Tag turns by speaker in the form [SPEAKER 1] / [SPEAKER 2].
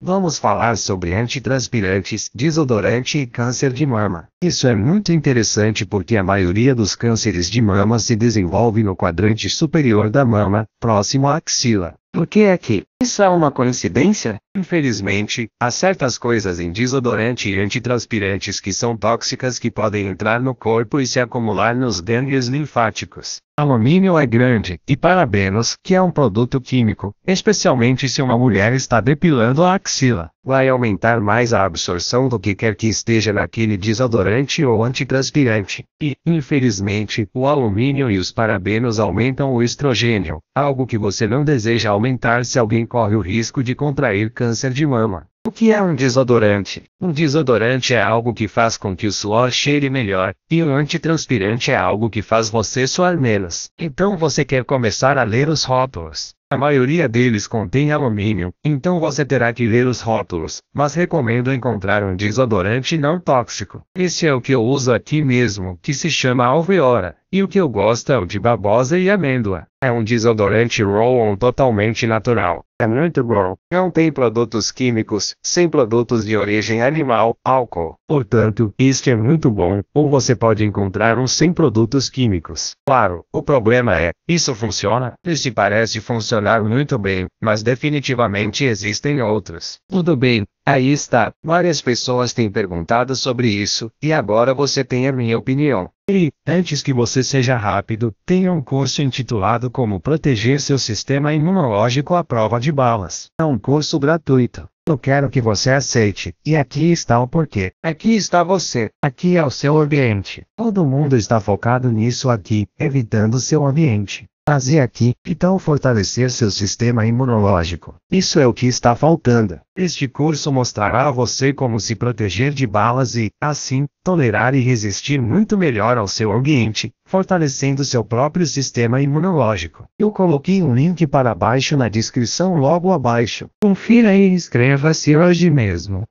[SPEAKER 1] Vamos falar sobre antitranspirantes, desodorante e câncer de mama. Isso é muito interessante porque a maioria dos cânceres de mama se desenvolve no quadrante superior da mama, próximo à axila. Por que é que? Isso é uma coincidência? Infelizmente, há certas coisas em desodorante e antitranspirantes que são tóxicas que podem entrar no corpo e se acumular nos dengues linfáticos. Alumínio é grande, e parabenos, que é um produto químico, especialmente se uma mulher está depilando a axila vai aumentar mais a absorção do que quer que esteja naquele desodorante ou antitranspirante. E, infelizmente, o alumínio e os parabenos aumentam o estrogênio, algo que você não deseja aumentar se alguém corre o risco de contrair câncer de mama. O que é um desodorante? Um desodorante é algo que faz com que o suor cheire melhor, e o antitranspirante é algo que faz você suar menos. Então você quer começar a ler os rótulos. A maioria deles contém alumínio, então você terá que ler os rótulos, mas recomendo encontrar um desodorante não tóxico. Este é o que eu uso aqui mesmo, que se chama Alveora, e o que eu gosto é o de babosa e amêndoa. É um desodorante roll-on totalmente natural. É medicamento bom, não tem produtos químicos, sem produtos de origem animal, álcool. Portanto, este é muito bom, ou você pode encontrar um sem produtos químicos. Claro, o problema é, isso funciona? Este parece funcionar muito bem, mas definitivamente existem outros. Tudo bem, aí está. Várias pessoas têm perguntado sobre isso, e agora você tem a minha opinião. E, antes que você seja rápido, tenha um curso intitulado Como Proteger Seu Sistema Imunológico à Prova de Balas. É um curso gratuito. Eu quero que você aceite, e aqui está o porquê. Aqui está você. Aqui é o seu ambiente. Todo mundo está focado nisso aqui, evitando seu ambiente. Fazer aqui, então fortalecer seu sistema imunológico. Isso é o que está faltando. Este curso mostrará a você como se proteger de balas e, assim, tolerar e resistir muito melhor ao seu ambiente, fortalecendo seu próprio sistema imunológico. Eu coloquei um link para baixo na descrição logo abaixo. Confira e inscreva-se hoje mesmo.